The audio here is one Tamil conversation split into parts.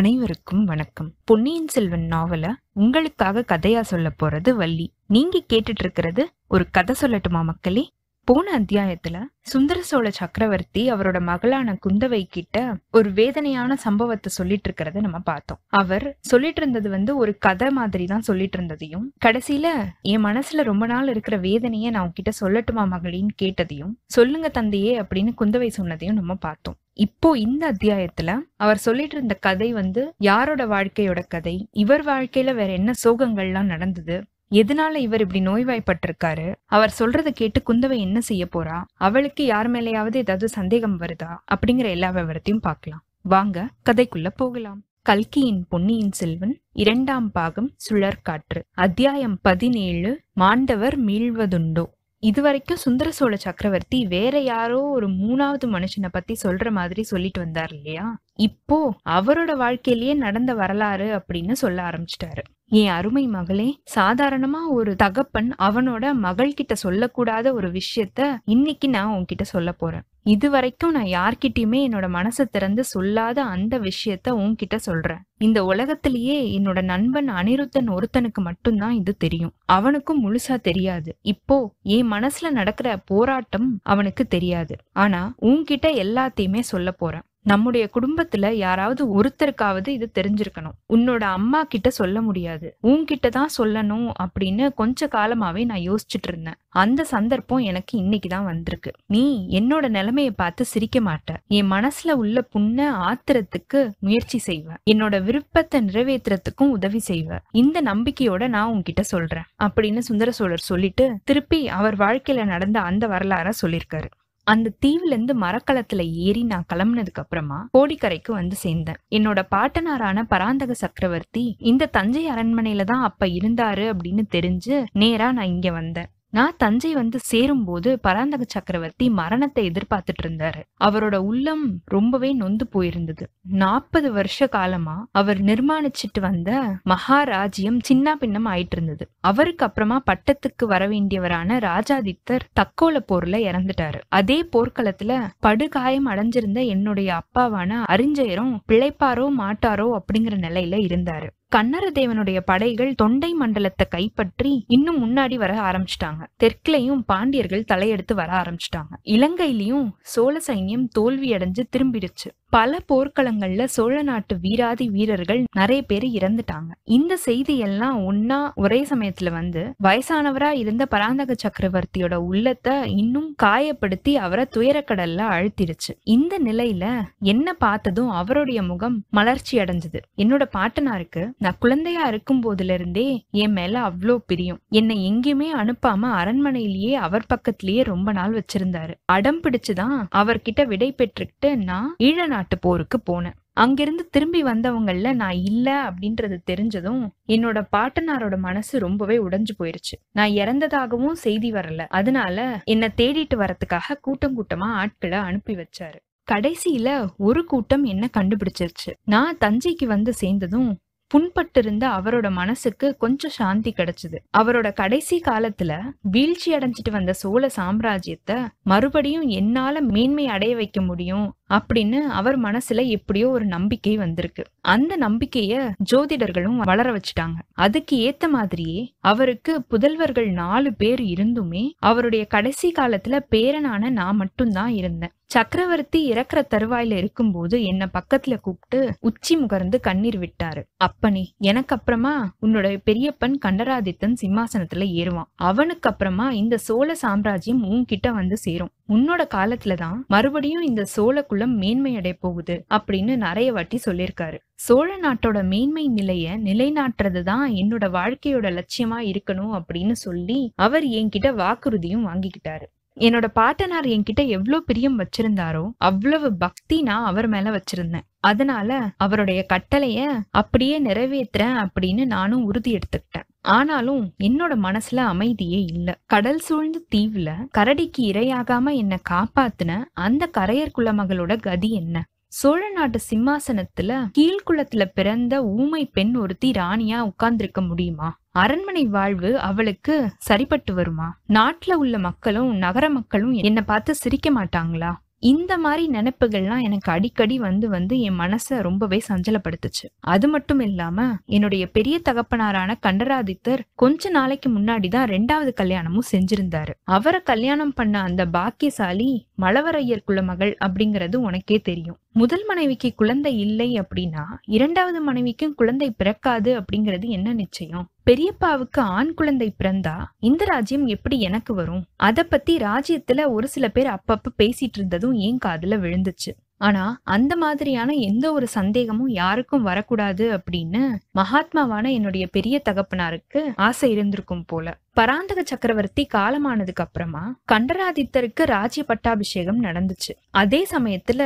அனைவருக்கும் வணக்கம் பொன்னியின் செல்வன் நாவல உங்களுக்காக கதையா சொல்ல போறது வள்ளி நீங்க கேட்டுட்டு இருக்கிறது ஒரு கதை சொல்லட்டுமா மக்களே போன அத்தியாயத்துல சுந்தர சோழ சக்கரவர்த்தி அவரோட மகளான குந்தவை கிட்ட ஒரு வேதனையான சம்பவத்தை சொல்லிட்டு இருக்கிறத நம்ம பார்த்தோம் அவர் சொல்லிட்டு இருந்தது வந்து ஒரு கதை மாதிரி தான் சொல்லிட்டு இருந்ததையும் கடைசியில என் மனசுல ரொம்ப நாள் இருக்கிற வேதனையை நான் உங்ககிட்ட சொல்லட்டுமா மகளின்னு கேட்டதையும் சொல்லுங்க தந்தையே அப்படின்னு குந்தவை சொன்னதையும் நம்ம பார்த்தோம் இப்போ இந்த அத்தியாயத்துல அவர் சொல்லிட்டு இருந்த கதை வந்து யாரோட வாழ்க்கையோட கதை இவர் வாழ்க்கையில வேற என்ன சோகங்கள்லாம் நடந்தது எதனால இவர் இப்படி நோய்வாய்ப்பட்டிருக்காரு அவர் சொல்றதை கேட்டு குந்தவை என்ன செய்ய போறா அவளுக்கு யார் மேலேயாவது ஏதாவது சந்தேகம் வருதா அப்படிங்கிற எல்லா விவரத்தையும் பார்க்கலாம் வாங்க கதைக்குள்ள போகலாம் கல்கியின் பொன்னியின் செல்வன் இரண்டாம் பாகம் சுழற்காற்று அத்தியாயம் பதினேழு மாண்டவர் மீழ்வதுண்டோ இது வரைக்கும் சுந்தர சோழ சக்கரவர்த்தி வேற யாரோ ஒரு மூணாவது மனுஷனை பத்தி சொல்ற மாதிரி சொல்லிட்டு வந்தார் இல்லையா இப்போ அவரோட வாழ்க்கையிலேயே நடந்த வரலாறு அப்படின்னு சொல்ல ஆரம்பிச்சிட்டாரு என் அருமை மகளே சாதாரணமா ஒரு தகப்பன் அவனோட மகள் கிட்ட சொல்லக்கூடாத ஒரு விஷயத்த இன்னைக்கு நான் உன்கிட்ட சொல்ல போறேன் இது வரைக்கும் நான் யார்கிட்டயுமே என்னோட மனசை திறந்து சொல்லாத அந்த விஷயத்த உன்கிட்ட சொல்றேன் இந்த உலகத்திலேயே என்னோட நண்பன் அனிருத்தன் ஒருத்தனுக்கு மட்டும்தான் இது தெரியும் அவனுக்கும் முழுசா தெரியாது இப்போ என் மனசுல நடக்கிற போராட்டம் அவனுக்கு தெரியாது ஆனா உன்கிட்ட எல்லாத்தையுமே சொல்ல போறேன் நம்முடைய குடும்பத்துல யாராவது ஒருத்தருக்காவது இது தெரிஞ்சிருக்கணும் உன்னோட அம்மா கிட்ட சொல்ல முடியாது உன்கிட்ட தான் சொல்லணும் அப்படின்னு கொஞ்ச காலமாவே நான் யோசிச்சுட்டு இருந்தேன் அந்த சந்தர்ப்பம் எனக்கு இன்னைக்கு தான் வந்திருக்கு நீ என்னோட நிலைமைய பார்த்து சிரிக்க மாட்ட என் மனசுல உள்ள புண்ண ஆத்திரத்துக்கு முயற்சி செய்வ என்னோட விருப்பத்தை நிறைவேற்றுறதுக்கும் உதவி செய்வ இந்த நம்பிக்கையோட நான் உன்கிட்ட சொல்றேன் அப்படின்னு சுந்தர சோழர் சொல்லிட்டு திருப்பி அவர் வாழ்க்கையில நடந்த அந்த வரலாற சொல்லியிருக்காரு அந்த தீவுல இருந்து மரக்கலத்துல ஏறி நான் கிளம்புனதுக்கு அப்புறமா கோடிக்கரைக்கு வந்து சேர்ந்தேன் என்னோட பாட்டனாரான பராந்தக சக்கரவர்த்தி இந்த தஞ்சை அரண்மனையில தான் அப்ப இருந்தாரு அப்படின்னு தெரிஞ்சு நேரா நான் இங்க வந்தேன் நான் தஞ்சை வந்து சேரும்போது பராந்தக சக்கரவர்த்தி மரணத்தை எதிர்பார்த்துட்டு இருந்தாரு அவரோட உள்ளம் ரொம்பவே நொந்து போயிருந்தது நாற்பது வருஷ காலமா அவர் நிர்மாணிச்சிட்டு வந்த மகாராஜ்யம் சின்ன பின்னம் ஆயிட்டு இருந்தது அவருக்கு அப்புறமா பட்டத்துக்கு வர வேண்டியவரான ராஜாதித்தர் தக்கோல போர்ல இறந்துட்டாரு அதே போர்க்களத்துல படுகாயம் அடைஞ்சிருந்த என்னுடைய அப்பாவான அறிஞ்சயரும் பிழைப்பாரோ மாட்டாரோ அப்படிங்கிற நிலையில இருந்தாரு கண்ணரதேவனுடைய படைகள் தொண்டை மண்டலத்தை கைப்பற்றி இன்னும் முன்னாடி வர ஆரம்பிச்சிட்டாங்க தெற்குலையும் பாண்டியர்கள் தலையெடுத்து வர ஆரம்பிச்சிட்டாங்க இலங்கையிலயும் சோழ சைன்யம் தோல்வி அடைஞ்சு திரும்பிடுச்சு பல போர்க்களங்கள்ல சோழ நாட்டு வீராதி வீரர்கள் நிறைய பேர் இறந்துட்டாங்க இந்த செய்தி எல்லாம் ஒன்னா ஒரே சமயத்துல வந்து வயசானவரா இருந்த பராந்தக சக்கரவர்த்தியோட உள்ளத்தை இன்னும் காயப்படுத்தி அவரை துயரக்கடல்ல அழுத்திடுச்சு இந்த நிலையில என்ன பார்த்ததும் அவருடைய முகம் மலர்ச்சி அடைஞ்சது என்னோட பாட்டனாருக்கு நான் குழந்தையா இருக்கும் போதுல இருந்தே என் மேல அவ்வளோ பிரியம் என்னை எங்கேயுமே அனுப்பாம அரண்மனையிலேயே அவர் பக்கத்திலேயே ரொம்ப நாள் வச்சிருந்தாரு அடம் பிடிச்சுதான் அவர்கிட்ட விடை பெற்றுக்கிட்டு நான் ஈழ நாட்டு போருக்கு போனேன் அங்கிருந்து திரும்பி வந்தவங்கள நான் இல்ல அப்படின்றது தெரிஞ்சதும் என்னோட பாட்டனாரோட மனசு ரொம்பவே உடைஞ்சு போயிருச்சு நான் இறந்ததாகவும் செய்தி வரல அதனால என்னை தேடிட்டு வரத்துக்காக கூட்டம் கூட்டமா ஆட்களை அனுப்பி வச்சாரு கடைசியில ஒரு கூட்டம் என்ன கண்டுபிடிச்சிருச்சு நான் தஞ்சைக்கு வந்து சேர்ந்ததும் புண்பட்டிருந்த அவரோட மனசுக்கு கொஞ்சம் சாந்தி கிடைச்சது அவரோட கடைசி காலத்துல வீழ்ச்சி அடைஞ்சிட்டு வந்த சோழ சாம்ராஜ்யத்தை மறுபடியும் என்னால மேன்மை அடைய வைக்க முடியும் அப்படின்னு அவர் மனசுல எப்படியோ ஒரு நம்பிக்கை வந்திருக்கு அந்த நம்பிக்கைய ஜோதிடர்களும் வளர வச்சுட்டாங்க அதுக்கு ஏத்த மாதிரியே அவருக்கு புதல்வர்கள் நாலு பேர் இருந்துமே அவருடைய கடைசி காலத்துல பேரனான நான் மட்டும்தான் இருந்தேன் சக்கரவர்த்தி இறக்குற தருவாயில இருக்கும்போது என்ன பக்கத்துல கூப்பிட்டு உச்சி முகர்ந்து கண்ணீர் விட்டாரு அப்பனே எனக்கு அப்புறமா உன்னோட பெரியப்பன் கண்டராதித்தன் சிம்மாசனத்துல ஏறுவான் அவனுக்கு அப்புறமா இந்த சோழ சாம்ராஜ்யம் உன்கிட்ட வந்து சேரும் உன்னோட காலத்துலதான் மறுபடியும் இந்த சோழ குலம் மேன்மையடைய போகுது அப்படின்னு நிறைய வாட்டி சொல்லியிருக்காரு சோழ நாட்டோட மேன்மை நிலைய நிலைநாட்டுறது தான் என்னோட வாழ்க்கையோட லட்சியமா இருக்கணும் அப்படின்னு சொல்லி அவர் என்கிட்ட வாக்குறுதியும் வாங்கிக்கிட்டாரு என்னோட பாட்டனார் என்கிட்ட எவ்வளவு பிரியம் வச்சிருந்தாரோ அவ்வளவு பக்தி நான் அவர் மேல வச்சிருந்தேன் அதனால அவருடைய கட்டளைய அப்படியே நிறைவேற்றுறேன் அப்படின்னு நானும் உறுதி எடுத்துக்கிட்டேன் ஆனாலும் என்னோட மனசுல அமைதியே இல்ல கடல் சூழ்ந்த தீவுல கரடிக்கு இரையாகாம என்ன காப்பாத்தின அந்த கரையர் குலமகளோட கதி என்ன சோழ நாட்டு சிம்மாசனத்துல கீழ்குளத்துல பிறந்த ஊமை பெண் ஒருத்தி ராணியா உட்கார்ந்திருக்க முடியுமா அரண்மனை வாழ்வு அவளுக்கு சரிப்பட்டு வருமா நாட்டுல உள்ள மக்களும் நகர மக்களும் என்னை பார்த்து சிரிக்க மாட்டாங்களா இந்த மாதிரி நினைப்புகள்லாம் எனக்கு அடிக்கடி வந்து வந்து என் மனசை ரொம்பவே சஞ்சலப்படுத்துச்சு அது மட்டும் இல்லாம என்னுடைய பெரிய தகப்பனாரான கண்டராதித்தர் கொஞ்ச நாளைக்கு முன்னாடி தான் ரெண்டாவது கல்யாணமும் செஞ்சிருந்தாரு அவரை கல்யாணம் பண்ண அந்த பாக்கியசாலி மலவரையர் குல மகள் அப்படிங்கிறது உனக்கே தெரியும் முதல் மனைவிக்கு குழந்தை இல்லை அப்படின்னா இரண்டாவது மனைவிக்கும் குழந்தை பிறக்காது அப்படிங்கிறது என்ன நிச்சயம் பெரியப்பாவுக்கு ஆண் குழந்தை பிறந்தா இந்த ராஜ்யம் எப்படி எனக்கு வரும் அத பத்தி ராஜ்யத்துல ஒரு சில பேர் அப்பப்ப பேசிட்டு இருந்ததும் ஏன் காதுல விழுந்துச்சு ஆனா அந்த மாதிரியான எந்த ஒரு சந்தேகமும் யாருக்கும் வரக்கூடாது அப்படின்னு மகாத்மாவான என்னுடைய பெரிய தகப்பனாருக்கு ஆசை இருந்திருக்கும் போல பராந்தக சக்கரவர்த்தி காலமானதுக்கு அப்புறமா கண்டராதித்தருக்கு ராஜ்ய பட்டாபிஷேகம் நடந்துச்சு அதே சமயத்துல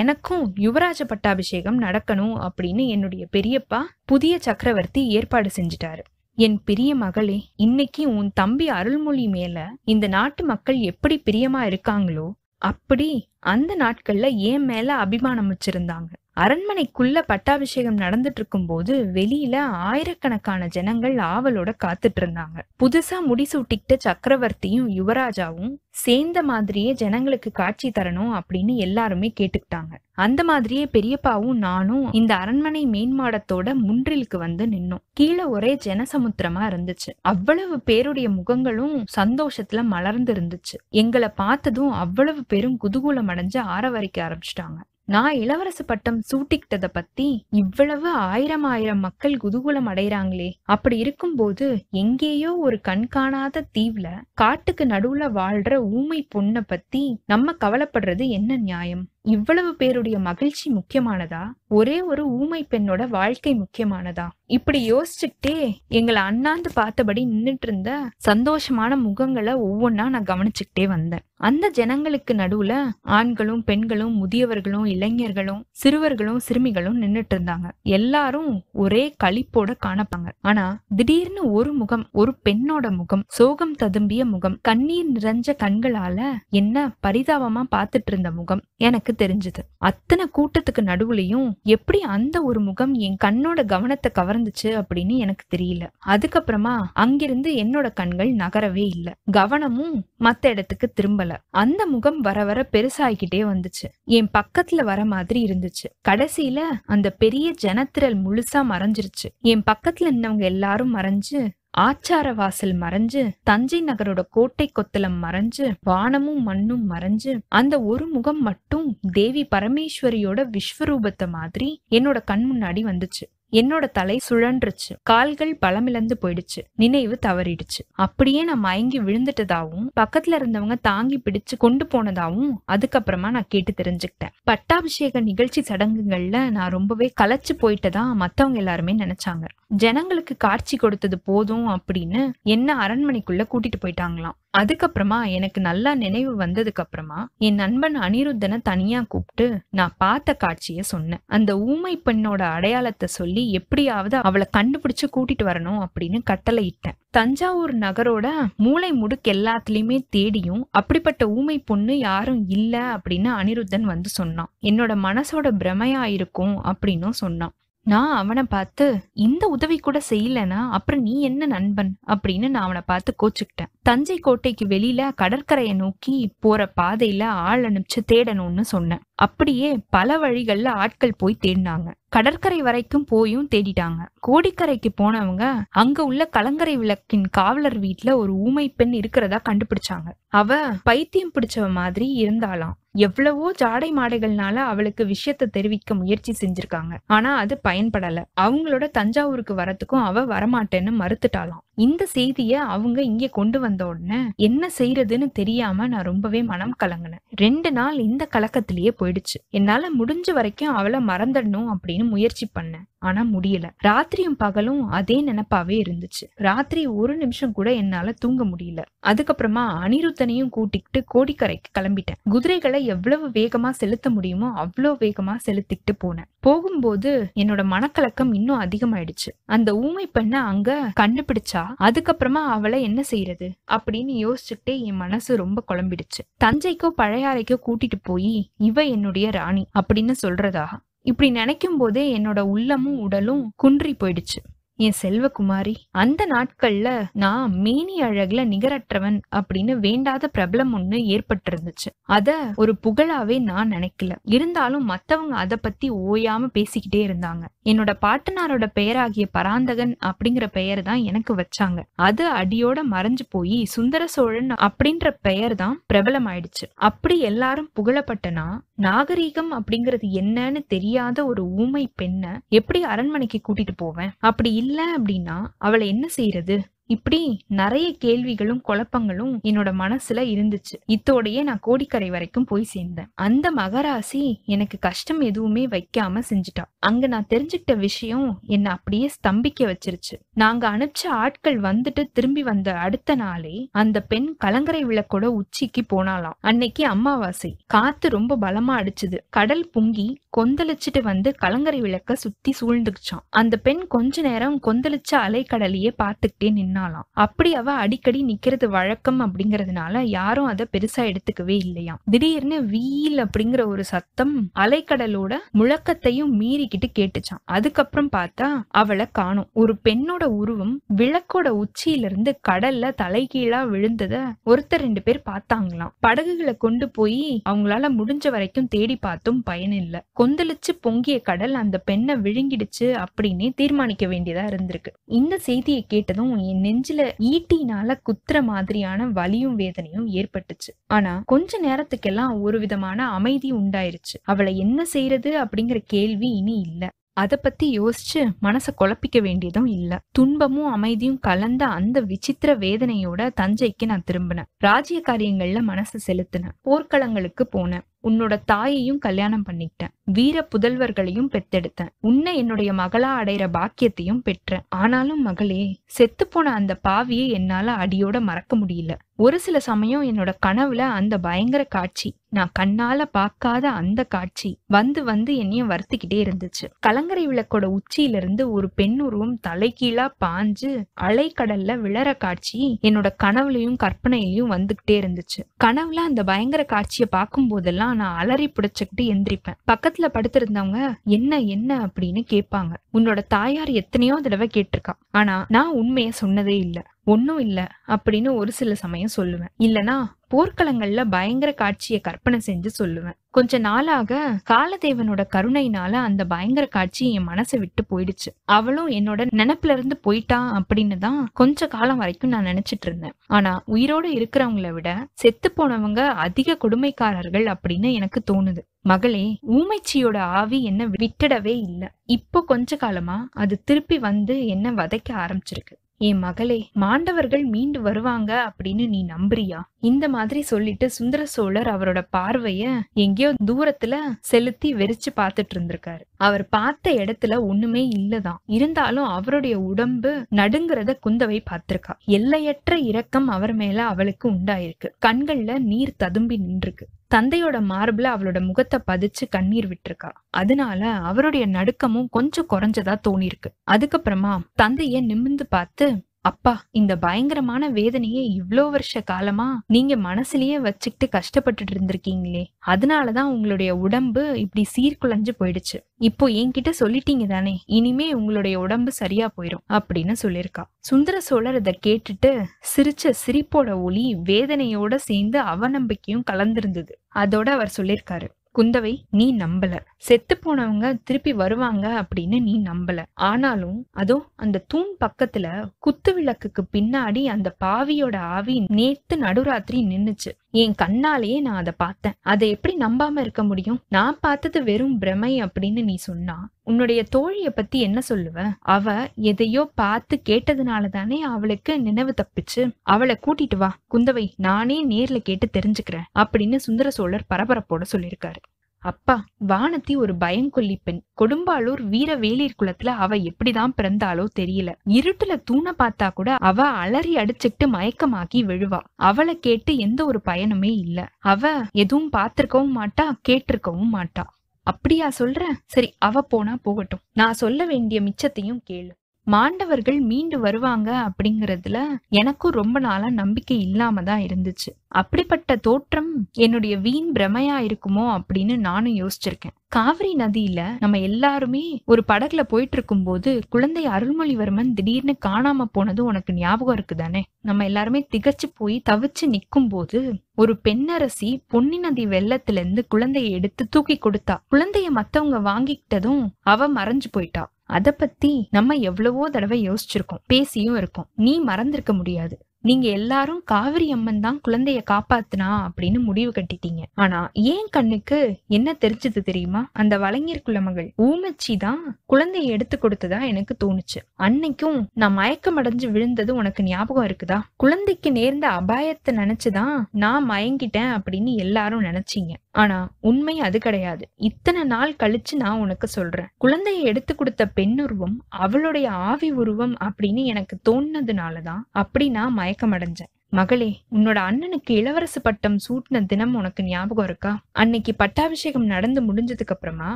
எனக்கும் யுவராஜ பட்டாபிஷேகம் நடக்கணும் அப்படின்னு என்னுடைய பெரியப்பா புதிய சக்கரவர்த்தி ஏற்பாடு செஞ்சிட்டாரு என் பிரிய மகளே இன்னைக்கு உன் தம்பி அருள்மொழி மேல இந்த நாட்டு மக்கள் எப்படி பிரியமா இருக்காங்களோ அப்படி அந்த நாட்கள்ல ஏன் மேல அபிமானம் வச்சிருந்தாங்க அரண்மனைக்குள்ள பட்டாபிஷேகம் நடந்துட்டு இருக்கும் போது வெளியில ஆயிரக்கணக்கான ஜனங்கள் ஆவலோட காத்துட்டு இருந்தாங்க புதுசா முடிசூட்டிக்கிட்ட சக்கரவர்த்தியும் யுவராஜாவும் சேர்ந்த மாதிரியே ஜனங்களுக்கு காட்சி தரணும் அப்படின்னு எல்லாருமே கேட்டுக்கிட்டாங்க அந்த மாதிரியே பெரியப்பாவும் நானும் இந்த அரண்மனை மேன்மாடத்தோட முன்றிலுக்கு வந்து நின்னோம் கீழே ஒரே ஜனசமுத்திரமா இருந்துச்சு அவ்வளவு பேருடைய முகங்களும் சந்தோஷத்துல மலர்ந்து இருந்துச்சு எங்களை பார்த்ததும் அவ்வளவு பேரும் குதூகூலம் அடைஞ்சு ஆரவரிக்க ஆரம்பிச்சிட்டாங்க நான் இளவரசு பட்டம் சூட்டிக்கிட்டதை பத்தி இவ்வளவு ஆயிரம் ஆயிரம் மக்கள் குதூகூலம் அடைறாங்களே அப்படி இருக்கும்போது எங்கேயோ ஒரு கண்காணாத தீவுல காட்டுக்கு நடுவுல வாழ்ற ஊமை பொண்ணை பத்தி நம்ம கவலைப்படுறது என்ன நியாயம் இவ்வளவு பேருடைய மகிழ்ச்சி முக்கியமானதா ஒரே ஒரு ஊமை பெண்ணோட வாழ்க்கை முக்கியமானதா இப்படி யோசிச்சுக்கிட்டே எங்களை அண்ணாந்து பார்த்தபடி நின்றுட்டு இருந்த சந்தோஷமான முகங்களை ஒவ்வொன்னா நான் கவனிச்சுக்கிட்டே வந்தேன் அந்த ஜனங்களுக்கு நடுவுல ஆண்களும் பெண்களும் முதியவர்களும் இளைஞர்களும் சிறுவர்களும் சிறுமிகளும் நின்னுட்டு இருந்தாங்க எல்லாரும் ஒரே களிப்போட காணப்பாங்க ஆனா திடீர்னு ஒரு முகம் ஒரு பெண்ணோட முகம் சோகம் ததும்பிய முகம் கண்ணீர் நிறைஞ்ச கண்களால என்ன பரிதாபமா பார்த்துட்டு இருந்த முகம் எனக்கு தெரிஞ்சது அத்தனை கூட்டத்துக்கு நடுவுலையும் எப்படி அந்த ஒரு முகம் என் கண்ணோட கவனத்தை கவர்ந்துச்சு அப்படின்னு எனக்கு தெரியல அதுக்கப்புறமா அங்கிருந்து என்னோட கண்கள் நகரவே இல்லை கவனமும் மத்த இடத்துக்கு திரும்பல அந்த முகம் வர வர பெருசாகிக்கிட்டே வந்துச்சு என் பக்கத்துல வர மாதிரி இருந்துச்சு கடைசியில அந்த பெரிய ஜனத்திரல் முழுசா மறைஞ்சிருச்சு என் பக்கத்துல இருந்தவங்க எல்லாரும் மறைஞ்சு ஆச்சார வாசல் மறைஞ்சு தஞ்சை நகரோட கோட்டை கொத்தலம் மறைஞ்சு வானமும் மண்ணும் மறைஞ்சு அந்த ஒரு முகம் மட்டும் தேவி பரமேஸ்வரியோட விஸ்வரூபத்தை மாதிரி என்னோட கண் முன்னாடி வந்துச்சு என்னோட தலை சுழன்றுச்சு கால்கள் பலமிழந்து போயிடுச்சு நினைவு தவறிடுச்சு அப்படியே நான் மயங்கி விழுந்துட்டதாவும் பக்கத்துல இருந்தவங்க தாங்கி பிடிச்சு கொண்டு போனதாவும் அதுக்கப்புறமா நான் கேட்டு தெரிஞ்சுக்கிட்டேன் பட்டாபிஷேக நிகழ்ச்சி சடங்குகள்ல நான் ரொம்பவே களைச்சு போயிட்டதா மத்தவங்க எல்லாருமே நினைச்சாங்க ஜனங்களுக்கு காட்சி கொடுத்தது போதும் அப்படின்னு என்ன அரண்மனைக்குள்ள கூட்டிட்டு போயிட்டாங்களாம் அதுக்கப்புறமா எனக்கு நல்லா நினைவு வந்ததுக்கு அப்புறமா என் நண்பன் அனிருத்தனை தனியா கூப்பிட்டு நான் பார்த்த காட்சிய சொன்னேன் அந்த ஊமை பெண்ணோட அடையாளத்தை சொல்லி சொல்லி எப்படியாவது அவளை கண்டுபிடிச்சு கூட்டிட்டு வரணும் அப்படின்னு கட்டளையிட்டேன் தஞ்சாவூர் நகரோட மூளை முடுக்கு எல்லாத்துலயுமே தேடியும் அப்படிப்பட்ட ஊமை பொண்ணு யாரும் இல்ல அப்படின்னு அனிருத்தன் வந்து சொன்னான் என்னோட மனசோட பிரமையா இருக்கும் அப்படின்னும் சொன்னான் நான் அவனை பார்த்து இந்த உதவி கூட செய்யலனா அப்புறம் நீ என்ன நண்பன் அப்படின்னு நான் அவனை பார்த்து கோச்சுக்கிட்டேன் தஞ்சை கோட்டைக்கு வெளியில கடற்கரையை நோக்கி போற பாதையில ஆள் அனுப்பிச்சு தேடணும்னு சொன்னேன் அப்படியே பல வழிகள்ல ஆட்கள் போய் தேடினாங்க கடற்கரை வரைக்கும் போயும் தேடிட்டாங்க கோடிக்கரைக்கு போனவங்க அங்க உள்ள கலங்கரை விளக்கின் காவலர் வீட்ல ஒரு ஊமை பெண் இருக்கிறதா கண்டுபிடிச்சாங்க அவ பைத்தியம் பிடிச்சவ மாதிரி இருந்தாலாம் எவ்வளவோ ஜாடை மாடைகள்னால அவளுக்கு விஷயத்த தெரிவிக்க முயற்சி செஞ்சிருக்காங்க ஆனா அது பயன்படல அவங்களோட தஞ்சாவூருக்கு வரத்துக்கும் அவ வரமாட்டேன்னு மறுத்துட்டாலாம் இந்த செய்திய அவங்க இங்க கொண்டு வந்த உடனே என்ன செய்யறதுன்னு தெரியாம நான் ரொம்பவே மனம் கலங்கினேன் ரெண்டு நாள் இந்த கலக்கத்திலேயே போயிடுச்சு என்னால முடிஞ்ச வரைக்கும் அவளை மறந்துடணும் அப்படின்னு முயற்சி பண்ணேன் ஆனா முடியல ராத்திரியும் பகலும் அதே நினப்பாவே இருந்துச்சு ராத்திரி ஒரு நிமிஷம் கூட என்னால தூங்க முடியல அதுக்கப்புறமா அனிருத்தனையும் கூட்டிக்கிட்டு கோடிக்கரைக்கு கிளம்பிட்டேன் குதிரைகளை எவ்வளவு வேகமா செலுத்த முடியுமோ அவ்வளோ வேகமா செலுத்திக்கிட்டு போனேன் போகும்போது என்னோட மனக்கலக்கம் இன்னும் அதிகமாயிடுச்சு அந்த ஊமை பெண்ண அங்க கண்டுபிடிச்சா அதுக்கப்புறமா அவளை என்ன செய்யறது அப்படின்னு யோசிச்சுக்கிட்டே என் மனசு ரொம்ப குழம்பிடுச்சு தஞ்சைக்கோ பழையாறைக்கோ கூட்டிட்டு போய் இவ என்னுடைய ராணி அப்படின்னு சொல்றதா இப்படி நினைக்கும் போதே என்னோட உள்ளமும் உடலும் குன்றி போயிடுச்சு என் செல்வகுமாரி அந்த நாட்கள்ல நான் மேனி அழகுல நிகரற்றவன் அப்படின்னு வேண்டாத பிரபலம் ஒண்ணு ஏற்பட்டு இருந்துச்சு அத ஒரு புகழாவே நான் நினைக்கல இருந்தாலும் மத்தவங்க அத பத்தி ஓயாம பேசிக்கிட்டே இருந்தாங்க என்னோட பாட்டனாரோட பெயராகிய பராந்தகன் அப்படிங்கிற பெயர் தான் எனக்கு வச்சாங்க அது அடியோட மறைஞ்சு போய் சுந்தர சோழன் அப்படின்ற பெயர் தான் பிரபலம் ஆயிடுச்சு அப்படி எல்லாரும் புகழப்பட்டனா நாகரீகம் அப்படிங்கிறது என்னன்னு தெரியாத ஒரு ஊமை பெண்ணை எப்படி அரண்மனைக்கு கூட்டிட்டு போவேன் அப்படி இல்லை அப்படின்னா அவளை என்ன செய்யறது இப்படி நிறைய கேள்விகளும் குழப்பங்களும் என்னோட மனசுல இருந்துச்சு இத்தோடையே நான் கோடிக்கரை வரைக்கும் போய் சேர்ந்தேன் அந்த மகராசி எனக்கு கஷ்டம் எதுவுமே வைக்காம செஞ்சுட்டா அங்க நான் தெரிஞ்சுக்கிட்ட விஷயம் என்ன அப்படியே ஸ்தம்பிக்க வச்சிருச்சு நாங்க அனுப்பிச்ச ஆட்கள் வந்துட்டு திரும்பி வந்த அடுத்த நாளே அந்த பெண் கலங்கரை விளக்கோட உச்சிக்கு போனாலாம் அன்னைக்கு அமாவாசை காத்து ரொம்ப பலமா அடிச்சுது கடல் பொங்கி கொந்தளிச்சுட்டு வந்து கலங்கரை விளக்க சுத்தி சூழ்ந்துக்குச்சான் அந்த பெண் கொஞ்ச நேரம் கொந்தளிச்ச அலைக்கடலையே பார்த்துக்கிட்டே நின்று பண்ணாலாம் அப்படி அவ அடிக்கடி நிக்கிறது வழக்கம் அப்படிங்கறதுனால யாரும் அதை பெருசா எடுத்துக்கவே இல்லையாம் திடீர்னு வீல் அப்படிங்கிற ஒரு சத்தம் அலைக்கடலோட முழக்கத்தையும் மீறிக்கிட்டு கேட்டுச்சான் அதுக்கப்புறம் பார்த்தா அவளை காணும் ஒரு பெண்ணோட உருவம் விளக்கோட உச்சியிலிருந்து கடல்ல தலைகீழா விழுந்தத ஒருத்தர் ரெண்டு பேர் பார்த்தாங்களாம் படகுகளை கொண்டு போய் அவங்களால முடிஞ்ச வரைக்கும் தேடி பார்த்தும் பயனில்லை கொந்தளிச்சு பொங்கிய கடல் அந்த பெண்ணை விழுங்கிடுச்சு அப்படின்னே தீர்மானிக்க வேண்டியதா இருந்திருக்கு இந்த செய்தியை கேட்டதும் என் நெஞ்சில ஈட்டினால குத்துற மாதிரியான வலியும் வேதனையும் ஏற்பட்டுச்சு ஆனா கொஞ்ச நேரத்துக்கெல்லாம் ஒரு விதமான அமைதி உண்டாயிருச்சு அவளை என்ன செய்யறது அப்படிங்கிற கேள்வி இனி இல்லை அதை பத்தி யோசிச்சு மனசை குழப்பிக்க வேண்டியதும் இல்ல துன்பமும் அமைதியும் கலந்த அந்த விசித்திர வேதனையோட தஞ்சைக்கு நான் திரும்பினேன் ராஜ்ய காரியங்கள்ல மனசை செலுத்தினேன் போர்க்களங்களுக்கு போனேன் உன்னோட தாயையும் கல்யாணம் பண்ணிக்கிட்டேன் வீர புதல்வர்களையும் பெத்தெடுத்தேன் உன்னை என்னுடைய மகளா அடையிற பாக்கியத்தையும் பெற்றேன் ஆனாலும் மகளே செத்துப்போன அந்த பாவியை என்னால அடியோட மறக்க முடியல ஒரு சில சமயம் என்னோட கனவுல அந்த பயங்கர காட்சி நான் கண்ணால பார்க்காத அந்த காட்சி வந்து வந்து என்னைய வருத்திக்கிட்டே இருந்துச்சு கலங்கரை விளக்கோட உச்சியில இருந்து ஒரு பெண் உருவம் தலைகீழா பாஞ்சு அலைக்கடல்ல விழற காட்சி என்னோட கனவுலையும் கற்பனையிலையும் வந்துகிட்டே இருந்துச்சு கனவுல அந்த பயங்கர காட்சியை பார்க்கும் போதெல்லாம் நான் அலறி பிடிச்சிக்கிட்டு எந்திரிப்பேன் பக்கத்துல படுத்திருந்தவங்க என்ன என்ன அப்படின்னு கேட்பாங்க உன்னோட தாயார் எத்தனையோ தடவை கேட்டிருக்கான் ஆனா நான் உண்மையை சொன்னதே இல்லை ஒன்றும் இல்லை அப்படின்னு ஒரு சில சமயம் சொல்லுவேன் இல்லனா போர்க்களங்கள்ல பயங்கர காட்சியை கற்பனை செஞ்சு சொல்லுவேன் கொஞ்ச நாளாக காலதேவனோட கருணையினால அந்த பயங்கர காட்சி என் மனசை விட்டு போயிடுச்சு அவளும் என்னோட நினப்புல இருந்து போயிட்டா அப்படின்னு தான் கொஞ்ச காலம் வரைக்கும் நான் நினைச்சிட்டு இருந்தேன் ஆனா உயிரோடு இருக்கிறவங்கள விட செத்து போனவங்க அதிக கொடுமைக்காரர்கள் அப்படின்னு எனக்கு தோணுது மகளே ஊமைச்சியோட ஆவி என்ன விட்டுடவே இல்லை இப்போ கொஞ்ச காலமா அது திருப்பி வந்து என்ன வதைக்க ஆரம்பிச்சிருக்கு என் மகளே மாண்டவர்கள் மீண்டு வருவாங்க அப்படின்னு நீ நம்புறியா இந்த மாதிரி சொல்லிட்டு சுந்தர சோழர் அவரோட பார்வைய எங்கேயோ தூரத்துல செலுத்தி வெறிச்சு பார்த்துட்டு இருந்திருக்காரு அவர் பார்த்த இடத்துல ஒண்ணுமே இல்லதான் இருந்தாலும் அவருடைய உடம்பு நடுங்கிறத குந்தவை பார்த்திருக்கா எல்லையற்ற இரக்கம் அவர் மேல அவளுக்கு உண்டாயிருக்கு கண்கள்ல நீர் ததும்பி நின்றுருக்கு தந்தையோட மார்பில் அவளோட முகத்தை பதிச்சு கண்ணீர் விட்டுருக்கா அதனால அவருடைய நடுக்கமும் கொஞ்சம் குறைஞ்சதா தோணிருக்கு அதுக்கப்புறமா தந்தைய நிமிந்து பார்த்து அப்பா இந்த பயங்கரமான வேதனையை இவ்வளோ வருஷ காலமா நீங்க மனசுலயே வச்சுக்கிட்டு கஷ்டப்பட்டுட்டு இருந்திருக்கீங்களே அதனாலதான் உங்களுடைய உடம்பு இப்படி சீர்குலைஞ்சு போயிடுச்சு இப்போ என்கிட்ட சொல்லிட்டீங்க தானே இனிமே உங்களுடைய உடம்பு சரியா போயிடும் அப்படின்னு சொல்லியிருக்கா சுந்தர சோழர் இதை கேட்டுட்டு சிரிச்ச சிரிப்போட ஒளி வேதனையோட சேர்ந்து அவநம்பிக்கையும் கலந்திருந்தது அதோட அவர் சொல்லியிருக்காரு குந்தவை நீ நம்பல செத்து போனவங்க திருப்பி வருவாங்க அப்படின்னு நீ நம்பல ஆனாலும் அதோ அந்த தூண் பக்கத்துல குத்து விளக்குக்கு பின்னாடி அந்த பாவியோட ஆவி நேத்து நடுராத்திரி நின்னுச்சு என் கண்ணாலேயே நான் அதை பார்த்தேன் அதை எப்படி நம்பாம இருக்க முடியும் நான் பார்த்தது வெறும் பிரமை அப்படின்னு நீ சொன்னா உன்னுடைய தோழிய பத்தி என்ன சொல்லுவ அவ எதையோ பார்த்து கேட்டதுனால தானே அவளுக்கு நினைவு தப்பிச்சு அவளை கூட்டிட்டு வா குந்தவை நானே நேர்ல கேட்டு தெரிஞ்சுக்கிறேன் அப்படின்னு சுந்தர சோழர் பரபரப்போட சொல்லியிருக்காரு அப்பா வானத்தி ஒரு பயங்கொல்லி பெண் கொடும்பாளூர் வீர வேலிர் குளத்துல அவ எப்படிதான் பிறந்தாலோ தெரியல இருட்டுல தூண பார்த்தா கூட அவ அலறி அடிச்சுட்டு மயக்கமாக்கி விழுவா அவளை கேட்டு எந்த ஒரு பயனுமே இல்ல அவ எதுவும் பார்த்திருக்கவும் மாட்டா கேட்டிருக்கவும் மாட்டா அப்படியா சொல்ற சரி அவ போனா போகட்டும் நான் சொல்ல வேண்டிய மிச்சத்தையும் கேளு மாண்டவர்கள் மீண்டு வருவாங்க அப்படிங்கிறதுல எனக்கும் ரொம்ப நாளா நம்பிக்கை இல்லாம தான் இருந்துச்சு அப்படிப்பட்ட தோற்றம் என்னுடைய வீண் பிரமையா இருக்குமோ அப்படின்னு நானும் யோசிச்சிருக்கேன் காவிரி நதியில நம்ம எல்லாருமே ஒரு படகுல போயிட்டு இருக்கும் போது குழந்தை அருள்மொழிவர்மன் திடீர்னு காணாம போனது உனக்கு ஞாபகம் இருக்குதானே நம்ம எல்லாருமே திகச்சு போய் தவிச்சு நிக்கும் போது ஒரு பெண்ணரசி பொன்னி நதி வெள்ளத்துல இருந்து குழந்தைய எடுத்து தூக்கி கொடுத்தா குழந்தைய மத்தவங்க வாங்கிக்கிட்டதும் அவ மறைஞ்சு போயிட்டா அதை பத்தி நம்ம எவ்வளவோ தடவை யோசிச்சிருக்கோம் பேசியும் இருக்கோம் நீ மறந்திருக்க முடியாது நீங்க எல்லாரும் காவிரி அம்மன் தான் குழந்தைய காப்பாத்துனா அப்படின்னு முடிவு கட்டிட்டீங்க ஆனா ஏன் கண்ணுக்கு என்ன தெரிஞ்சது தெரியுமா அந்த வலைஞர் குலமகள் ஊமச்சி தான் குழந்தைய எடுத்து கொடுத்ததா எனக்கு தோணுச்சு அன்னைக்கும் நான் மயக்கம் அடைஞ்சு விழுந்தது உனக்கு ஞாபகம் இருக்குதா குழந்தைக்கு நேர்ந்த அபாயத்தை நினைச்சுதான் நான் மயங்கிட்டேன் அப்படின்னு எல்லாரும் நினைச்சீங்க ஆனா உண்மை அது கிடையாது இத்தனை நாள் கழிச்சு நான் உனக்கு சொல்றேன் குழந்தைய எடுத்து கொடுத்த பெண்ணுருவம் அவளுடைய ஆவி உருவம் அப்படின்னு எனக்கு தோணுனதுனாலதான் அப்படி நான் மயக்க மயக்கமடைஞ்சேன் மகளே உன்னோட அண்ணனுக்கு இளவரசு பட்டம் சூட்டின தினம் உனக்கு ஞாபகம் இருக்கா அன்னைக்கு பட்டாபிஷேகம் நடந்து முடிஞ்சதுக்கு அப்புறமா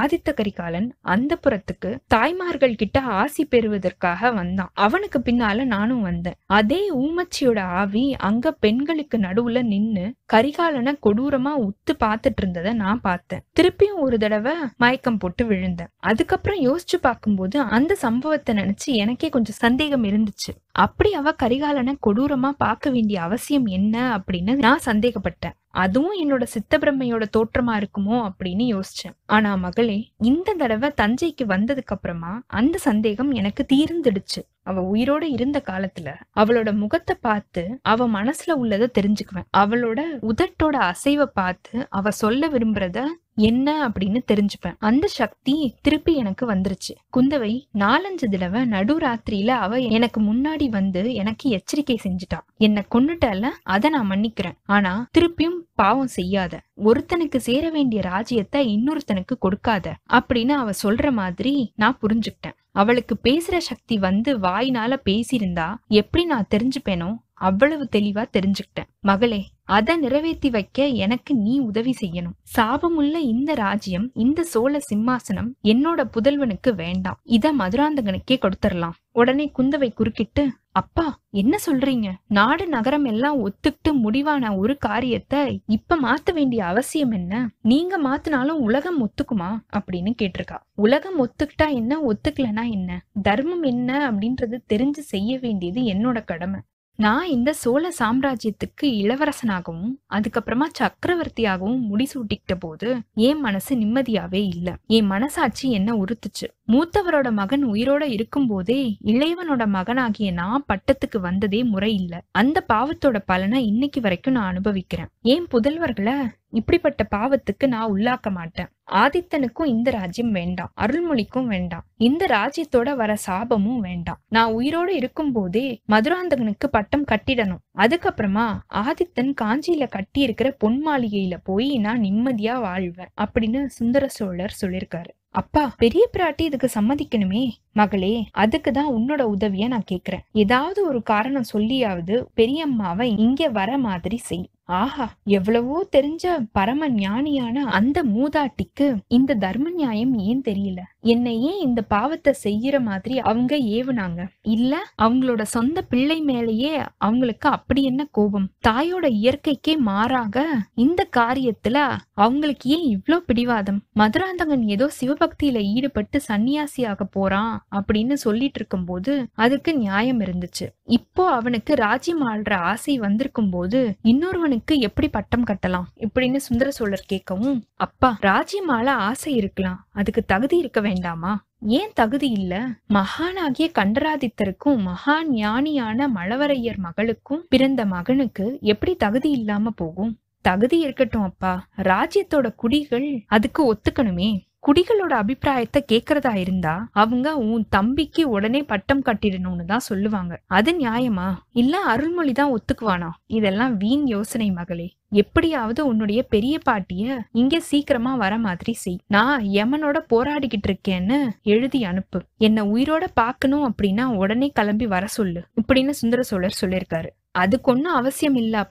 ஆதித்த கரிகாலன் அந்த புறத்துக்கு தாய்மார்கள் கிட்ட ஆசி பெறுவதற்காக வந்தான் அவனுக்கு பின்னால நானும் வந்தேன் அதே ஊமச்சியோட ஆவி அங்க பெண்களுக்கு நடுவுல நின்னு கரிகாலனை கொடூரமா உத்து பாத்துட்டு இருந்ததை நான் பார்த்தேன் திருப்பியும் ஒரு தடவை மயக்கம் போட்டு விழுந்தேன் அதுக்கப்புறம் யோசிச்சு பார்க்கும்போது அந்த சம்பவத்தை நினைச்சு எனக்கே கொஞ்சம் சந்தேகம் இருந்துச்சு அப்படி அவ கரிகாலனை கொடூரமா பார்க்க வேண்டிய அவசியம் என்ன அப்படின்னு நான் சந்தேகப்பட்டேன் அதுவும் என்னோட சித்தப்பிரமையோட தோற்றமா இருக்குமோ அப்படின்னு யோசிச்சேன் ஆனா மகளே இந்த தடவை தஞ்சைக்கு வந்ததுக்கு அப்புறமா அந்த சந்தேகம் எனக்கு தீர்ந்துடுச்சு அவ உயிரோட இருந்த காலத்துல அவளோட முகத்தை பார்த்து அவ மனசுல உள்ளதை தெரிஞ்சுக்குவேன் அவளோட உதட்டோட அசைவை பார்த்து அவ சொல்ல விரும்புறத என்ன அப்படின்னு தெரிஞ்சுப்பேன் அந்த சக்தி திருப்பி எனக்கு வந்துருச்சு குந்தவை நாலஞ்சு தடவை நடுராத்திரியில அவ எனக்கு முன்னாடி வந்து எனக்கு எச்சரிக்கை செஞ்சுட்டா என்ன கொன்னுட்டால அதை நான் மன்னிக்கிறேன் ஆனா திருப்பியும் பாவம் செய்யாத ஒருத்தனுக்கு சேர வேண்டிய ராஜ்யத்தை இன்னொருத்தனுக்கு கொடுக்காத அப்படின்னு அவ சொல்ற மாதிரி நான் புரிஞ்சுக்கிட்டேன் அவளுக்கு பேசுற சக்தி வந்து வாயினால பேசியிருந்தா எப்படி நான் தெரிஞ்சுப்பேனோ அவ்வளவு தெளிவா தெரிஞ்சுக்கிட்டேன் மகளே அதை நிறைவேற்றி வைக்க எனக்கு நீ உதவி செய்யணும் சாபமுள்ள இந்த ராஜ்யம் இந்த சோழ சிம்மாசனம் என்னோட புதல்வனுக்கு வேண்டாம் இத மதுராந்தகனுக்கே கொடுத்துடலாம் உடனே குந்தவை குறுக்கிட்டு அப்பா என்ன சொல்றீங்க நாடு நகரம் எல்லாம் ஒத்துக்கிட்டு முடிவான ஒரு காரியத்தை இப்ப மாத்த வேண்டிய அவசியம் என்ன நீங்க மாத்தினாலும் உலகம் ஒத்துக்குமா அப்படின்னு கேட்டிருக்கா உலகம் ஒத்துக்கிட்டா என்ன ஒத்துக்கலனா என்ன தர்மம் என்ன அப்படின்றது தெரிஞ்சு செய்ய வேண்டியது என்னோட கடமை நான் இந்த சோழ சாம்ராஜ்யத்துக்கு இளவரசனாகவும் அதுக்கப்புறமா சக்கரவர்த்தியாகவும் முடிசூட்டிக்கிட்ட போது என் மனசு நிம்மதியாவே இல்ல என் மனசாட்சி என்ன உறுத்துச்சு மூத்தவரோட மகன் உயிரோட இருக்கும் போதே இளையவனோட மகனாகிய நான் பட்டத்துக்கு வந்ததே முறை இல்ல அந்த பாவத்தோட பலனை இன்னைக்கு வரைக்கும் நான் அனுபவிக்கிறேன் ஏன் புதல்வர்களை இப்படிப்பட்ட பாவத்துக்கு நான் உள்ளாக்க மாட்டேன் ஆதித்தனுக்கும் இந்த ராஜ்யம் வேண்டாம் அருள்மொழிக்கும் வேண்டாம் இந்த ராஜ்யத்தோட வர சாபமும் வேண்டாம் நான் உயிரோடு இருக்கும் போதே மதுராந்தகனுக்கு பட்டம் கட்டிடணும் அதுக்கப்புறமா ஆதித்தன் காஞ்சியில கட்டி இருக்கிற பொன் மாளிகையில போய் நான் நிம்மதியா வாழ்வேன் அப்படின்னு சுந்தர சோழர் சொல்லியிருக்காரு அப்பா பெரிய பிராட்டி இதுக்கு சம்மதிக்கணுமே மகளே அதுக்கு தான் உன்னோட உதவிய நான் கேக்குறேன் ஏதாவது ஒரு காரணம் சொல்லியாவது பெரியம்மாவை இங்க வர மாதிரி செய் ஆஹா எவ்வளவோ தெரிஞ்ச பரம ஞானியான அந்த மூதாட்டிக்கு இந்த தர்ம நியாயம் ஏன் தெரியல என்னை ஏன் இந்த பாவத்தை செய்யற மாதிரி அவங்க ஏவுனாங்க இல்ல அவங்களோட சொந்த பிள்ளை மேலேயே அவங்களுக்கு அப்படி என்ன கோபம் தாயோட இயற்கைக்கே மாறாக இந்த காரியத்துல அவங்களுக்கு ஏன் இவ்ளோ பிடிவாதம் மதுராந்தகன் ஏதோ சிவபக்தியில ஈடுபட்டு சன்னியாசியாக போறான் அப்படின்னு சொல்லிட்டு இருக்கும் போது அதுக்கு நியாயம் இருந்துச்சு இப்போ அவனுக்கு ராஜ்யம் ஆள்ற ஆசை வந்திருக்கும் போது இன்னொருவன் ராவணனுக்கு எப்படி பட்டம் கட்டலாம் இப்படின்னு சுந்தர சோழர் கேட்கவும் அப்பா ராஜ்யமால ஆசை இருக்கலாம் அதுக்கு தகுதி இருக்க வேண்டாமா ஏன் தகுதி இல்ல மகானாகிய கண்டராதித்தருக்கும் மகான் ஞானியான மழவரையர் மகளுக்கும் பிறந்த மகனுக்கு எப்படி தகுதி இல்லாம போகும் தகுதி இருக்கட்டும் அப்பா ராஜ்யத்தோட குடிகள் அதுக்கு ஒத்துக்கணுமே குடிகளோட அபிப்பிராயத்தை கேக்குறதா இருந்தா அவங்க உன் தம்பிக்கு உடனே பட்டம் கட்டிடணும்னு தான் சொல்லுவாங்க அது நியாயமா இல்ல அருள்மொழி தான் ஒத்துக்குவானா இதெல்லாம் வீண் யோசனை மகளே எப்படியாவது உன்னுடைய பெரிய பாட்டிய இங்க சீக்கிரமா வர மாதிரி செய் நான் யமனோட போராடிக்கிட்டு இருக்கேன்னு எழுதி அனுப்பு என்ன உயிரோட பாக்கணும் அப்படின்னா உடனே கிளம்பி வர சொல்லு இப்படின்னு சுந்தர சோழர் சொல்லியிருக்காரு அதுக்கு ஒன்னும் அவசியம் இல்ல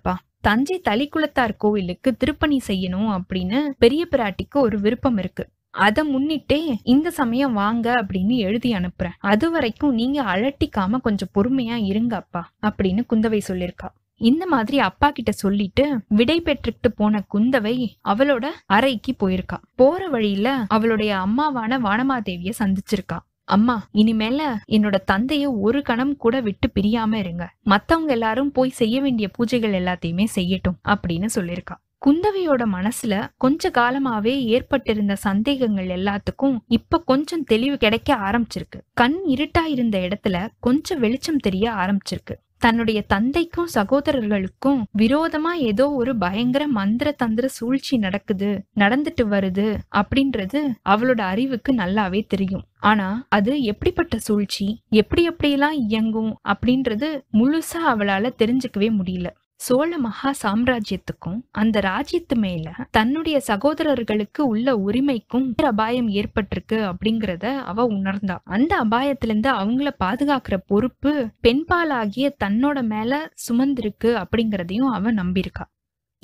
தஞ்சை தளிக்குளத்தார் கோவிலுக்கு திருப்பணி செய்யணும் அப்படின்னு பெரிய பிராட்டிக்கு ஒரு விருப்பம் இருக்கு அதை முன்னிட்டே இந்த சமயம் வாங்க அப்படின்னு எழுதி அனுப்புறேன் அது வரைக்கும் நீங்க அழட்டிக்காம கொஞ்சம் பொறுமையா இருங்க அப்பா அப்படின்னு குந்தவை சொல்லியிருக்கா இந்த மாதிரி அப்பா கிட்ட சொல்லிட்டு விடை பெற்றுக்கிட்டு போன குந்தவை அவளோட அறைக்கு போயிருக்கா போற வழியில அவளுடைய அம்மாவான வானமாதேவிய சந்திச்சிருக்கா அம்மா இனிமேல என்னோட தந்தைய ஒரு கணம் கூட விட்டு பிரியாம இருங்க மத்தவங்க எல்லாரும் போய் செய்ய வேண்டிய பூஜைகள் எல்லாத்தையுமே செய்யட்டும் அப்படின்னு சொல்லிருக்கா குந்தவையோட மனசுல கொஞ்ச காலமாவே ஏற்பட்டிருந்த சந்தேகங்கள் எல்லாத்துக்கும் இப்ப கொஞ்சம் தெளிவு கிடைக்க ஆரம்பிச்சிருக்கு கண் இருட்டா இருந்த இடத்துல கொஞ்சம் வெளிச்சம் தெரிய ஆரம்பிச்சிருக்கு தன்னுடைய தந்தைக்கும் சகோதரர்களுக்கும் விரோதமா ஏதோ ஒரு பயங்கர மந்திர தந்திர சூழ்ச்சி நடக்குது நடந்துட்டு வருது அப்படின்றது அவளோட அறிவுக்கு நல்லாவே தெரியும் ஆனா அது எப்படிப்பட்ட சூழ்ச்சி எப்படி எப்படியெல்லாம் இயங்கும் அப்படின்றது முழுசா அவளால தெரிஞ்சுக்கவே முடியல சோழ மகா சாம்ராஜ்யத்துக்கும் அந்த ராஜ்யத்து மேல தன்னுடைய சகோதரர்களுக்கு உள்ள உரிமைக்கும் அபாயம் ஏற்பட்டிருக்கு அப்படிங்கிறத அவ உணர்ந்தா அந்த அபாயத்திலிருந்து அவங்கள பாதுகாக்கிற பொறுப்பு பெண்பாலாகிய தன்னோட மேல சுமந்திருக்கு அப்படிங்கிறதையும் அவ நம்பியிருக்கா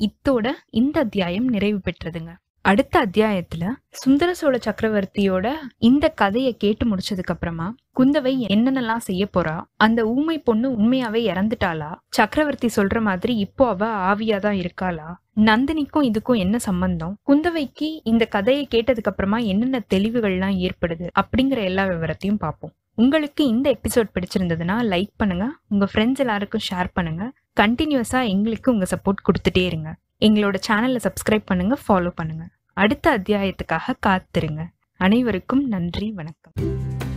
இத்தோட இந்த அத்தியாயம் நிறைவு பெற்றதுங்க அடுத்த அத்தியாயத்துல சுந்தர சோழ சக்கரவர்த்தியோட இந்த கதையை கேட்டு முடிச்சதுக்கு அப்புறமா குந்தவை என்னென்னலாம் செய்ய போறா அந்த ஊமை பொண்ணு உண்மையாவே இறந்துட்டாளா சக்கரவர்த்தி சொல்ற மாதிரி இப்போ அவ ஆவியாதான் தான் இருக்காளா நந்தினிக்கும் இதுக்கும் என்ன சம்பந்தம் குந்தவைக்கு இந்த கதையை கேட்டதுக்கு அப்புறமா என்னென்ன தெளிவுகள்லாம் ஏற்படுது அப்படிங்கிற எல்லா விவரத்தையும் பார்ப்போம் உங்களுக்கு இந்த எபிசோட் பிடிச்சிருந்ததுன்னா லைக் பண்ணுங்க உங்க ஃப்ரெண்ட்ஸ் எல்லாருக்கும் ஷேர் பண்ணுங்க கண்டினியூஸா எங்களுக்கு உங்க சப்போர்ட் கொடுத்துட்டே இருங்க எங்களோட சேனலை சப்ஸ்கிரைப் பண்ணுங்கள் ஃபாலோ பண்ணுங்கள் அடுத்த அத்தியாயத்துக்காக காத்திருங்க அனைவருக்கும் நன்றி வணக்கம்